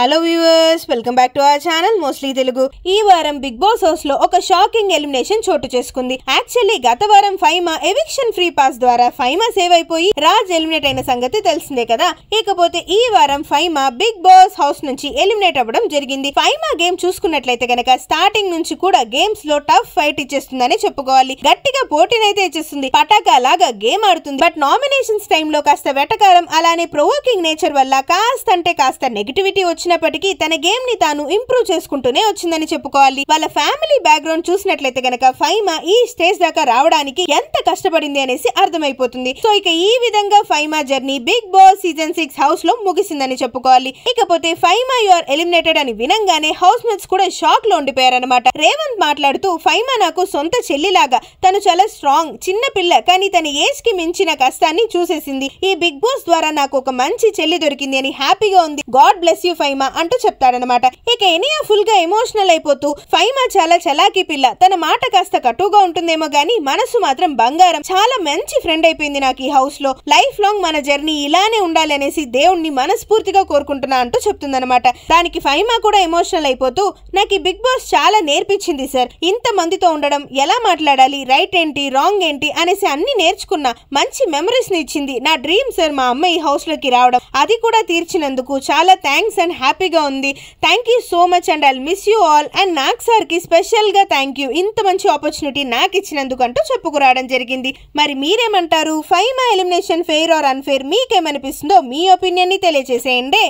hello viewers welcome back to our channel mostly Telugu ఈ వారం big Boss house లో ఒక షాకింగ్ ఎలిమినేషన్ చోటు చేసుకుంది యాక్చువల్లీ గత వారం ఫైమా ఎవిక్షన్ ఫ్రీ పాస్ ద్వారా ఫైమా సేవ్ అయిపోయి రాజ్ ఎలిమినేట్ అయిన సంగతి తెలిసిందే కదా ఇకపోతే ఈ వారం ఫైమా బిగ్ బాస్ హౌస్ నుంచి ఎలిమినేట్ అవ్వడం జరిగింది ఫైమా గేమ్ చూసుకున్నట్లయితే గనక స్టార్టింగ్ నుంచి కూడా గేమ్స్ లో టఫ్ ఫైట్ ఇచ్చేస్తుందని చెప్పుకోవాలి గట్టిగా పోటీనైతే ఇచ్చేస్తుంది పటాకా లాగా గేమ్ ఆడుతుంది బట్ నామినేషన్స్ లో కాస్త వెటకారం అలానే ప్రొవోకింగ్ నేచర్ వల్ల కాస్త అంటే కాస్త నెగిటివిటీ వచ్చింది వచ్చినప్పటికీ తన గేమ్ ని తాను ఇంప్రూవ్ చేసుకుంటూనే వచ్చిందని చెప్పుకోవాలి వాళ్ళ ఫ్యామిలీ బ్యాక్గ్రౌండ్ చూసినట్లయితే గనక ఫైమా ఈ స్టేజ్ దాకా రావడానికి ఎంత కష్టపడింది అనేసి అర్థమైపోతుంది సో ఇక ఈ విధంగా Faima journey Bigg Boss season six house లో ముగిసిందని చెప్పుకోవాలి ఇకపోతే ఫైమా యువర్ ఎలిమినేటెడ్ అని వినంగానే హౌస్ మేట్స్ కూడా షాక్ లో ఉండిపోయారనమాట రేవంత్ మాట్లాడుతూ ఫైమా నాకు సొంత చెల్లిలాగా తను చాలా స్ట్రాంగ్ చిన్న పిల్ల కానీ తన ఏజ్ కి మించిన కష్టాన్ని చూసేసింది ఈ బిగ్ బాస్ ద్వారా నాకు ఒక మంచి చెల్లి దొరికింది అని హ్యాపీగా ఉంది god bless you Faima Faima అంటూ చెప్తాడనమాట ఇక ఎనియా ఫుల్ గా ఎమోషనల్ అయిపోతూ ఫైమా చాలా చలాకీ పిల్ల తన మాట కాస్త కటుగా ఉంటుందేమో గాని మనసు మాత్రం బంగారం చాలా మంచి ఫ్రెండ్ అయిపోయింది నాకు ఈ హౌస్ లో లైఫ్ లాంగ్ మన జర్నీ ఇలానే ఉండాలి అనేసి దేవుణ్ణి మనస్ఫూర్తిగా కోరుకుంటున్నా అంటూ చెప్తుందనమాట దానికి ఫైమా కూడా ఎమోషనల్ అయిపోతూ నాకు ఈ బిగ్ బాస్ చాలా నేర్పించింది సార్ ఇంత మందితో ఉండడం ఎలా మాట్లాడాలి రైట్ ఏంటి రాంగ్ ఏంటి అనేసి అన్ని నేర్చుకున్నా మంచి మెమరీస్ ని ఇచ్చింది నా డ్రీమ్ సార్ మా అమ్మ ఈ హౌస్ లోకి రావడం అది కూడా తీర్చినందుకు చాలా థ్యాంక్స్ అండ్ హ్యాపీగా ఉంది thank you so much and I miss you all and Nag సార్కి స్పెషల్గా థ్యాంక్ యూ ఇంత మంచి ఆపర్చునిటీ నాకు ఇచ్చినందుకు అంటూ చెప్పుకురావడం జరిగింది మరి మీరేమంటారు ఫైవ్ మా ఎలిమినేషన్ ఫెయిర్ ఆర్ అన్ఫెయిర్ మీకేమనిపిస్తుందో మీ ఒపీనియన్ని తెలియజేసేయండి